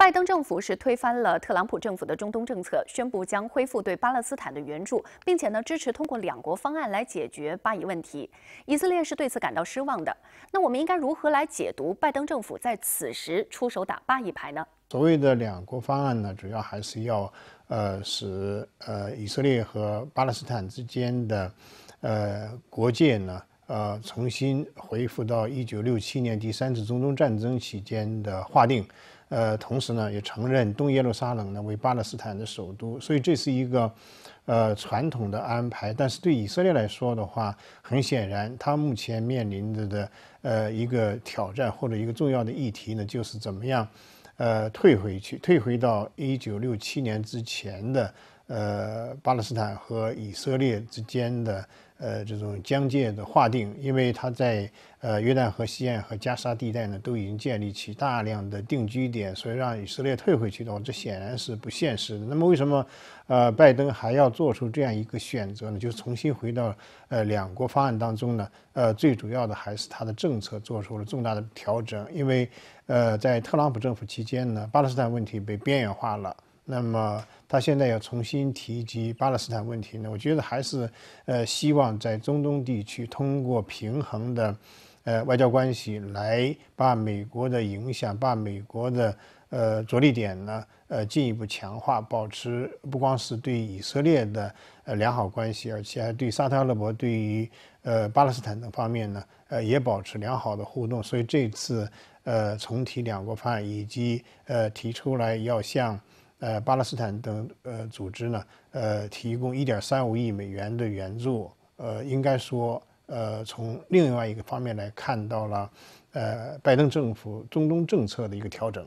拜登政府是推翻了特朗普政府的中东政策，宣布将恢复对巴勒斯坦的援助，并且呢支持通过两国方案来解决巴以问题。以色列是对此感到失望的。那我们应该如何来解读拜登政府在此时出手打巴以牌呢？所谓的两国方案呢，主要还是要，呃，使呃以色列和巴勒斯坦之间的，呃国界呢，呃重新恢复到一九六七年第三次中东战争期间的划定。呃，同时呢，也承认东耶路撒冷呢为巴勒斯坦的首都，所以这是一个，呃，传统的安排。但是对以色列来说的话，很显然，他目前面临着的呃一个挑战或者一个重要的议题呢，就是怎么样，呃，退回去，退回到一九六七年之前的呃巴勒斯坦和以色列之间的。呃，这种疆界的划定，因为他在呃约旦河西岸和加沙地带呢，都已经建立起大量的定居点，所以让以色列退回去的话，这显然是不现实的。那么，为什么呃拜登还要做出这样一个选择呢？就是重新回到呃两国方案当中呢？呃，最主要的还是他的政策做出了重大的调整，因为呃在特朗普政府期间呢，巴勒斯坦问题被边缘化了。那么他现在要重新提及巴勒斯坦问题呢？我觉得还是，呃，希望在中东地区通过平衡的，呃，外交关系来把美国的影响、把美国的呃着力点呢，呃，进一步强化，保持不光是对以色列的呃良好关系，而且还对沙特阿拉伯、对于呃巴勒斯坦等方面呢，呃，也保持良好的互动。所以这次呃重提两国方案，以及呃提出来要向呃，巴勒斯坦等呃组织呢，呃，提供1.35亿美元的援助，呃，应该说，呃，从另外一个方面来看到了，呃，拜登政府中东政策的一个调整。